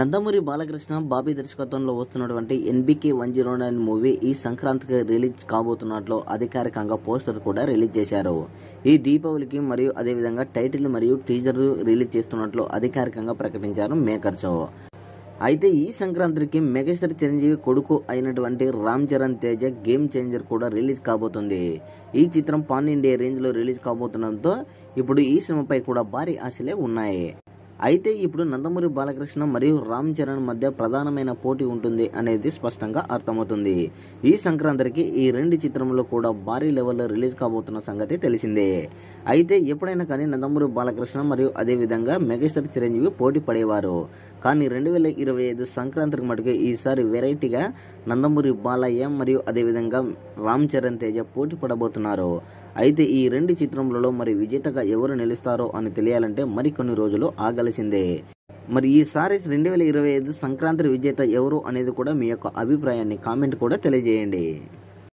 నందమూరి బాలకృష్ణ బాబీ దర్శకత్వంలో వస్తున్నటువంటి NBK one zero nine movie ఈ సంక్రాంతికి రిలీజ్ కాబోతున్నట్లు అధికారికంగా పోస్టర్ కూడా రిలీజ్ చేశారు ఈ దీపావళికి మరియు అదేవిధంగా టైటిల్ మరియు టీజర్ రిలీజ్ చేస్తున్నట్లు అధికారికంగా ప్రకటించారు మేకర్స్ అయితే ఈ సంక్రాంతికి మెగాస్టార్ చిరంజీవి కొడుకు అయినటువంటి రామ్ చరణ్ తేజ గేమ్ చేంజర్ కూడా రిలీజ్ కాబోతుంది ఈ చిత్రం పాన్ ఇండియా రేంజ్లో రిలీజ్ కాబోతుండటంతో ఇప్పుడు ఈ సినిమాపై కూడా భారీ ఆశలే ఉన్నాయి అయితే ఇప్పుడు నందమూరి బాలకృష్ణ మరియు రామ్ చరణ్ మధ్య ప్రధానమైన పోటీ ఉంటుంది అనేది స్పష్టంగా అర్థమవుతుంది ఈ సంక్రాంతికి ఈ రెండు చిత్రంలో కూడా భారీ లెవెల్లో రిలీజ్ కాబోతున్న సంగతి తెలిసిందే అయితే ఎప్పుడైనా కానీ నందమూరి బాలకృష్ణ మరియు అదేవిధంగా మెగాస్టార్ చిరంజీవి పోటీ పడేవారు కానీ రెండు వేల ఇరవై ఐదు సంక్రాంతికి మటుకు ఈసారి వెరైటీగా నందమూరి బాలయ్య మరియు అదేవిధంగా రామ్ చరణ్ తేజ పోటీ పడబోతున్నారు అయితే ఈ రెండు చిత్రములలో మరి విజేతగా ఎవరు నిలుస్తారో అని తెలియాలంటే మరికొన్ని రోజులు ఆగలి తెలిసిందే మరి ఈసారి రెండు వేల ఇరవై ఐదు సంక్రాంతి విజేత ఎవరు అనేది కూడా మీ యొక్క అభిప్రాయాన్ని కామెంట్ కూడా తెలియజేయండి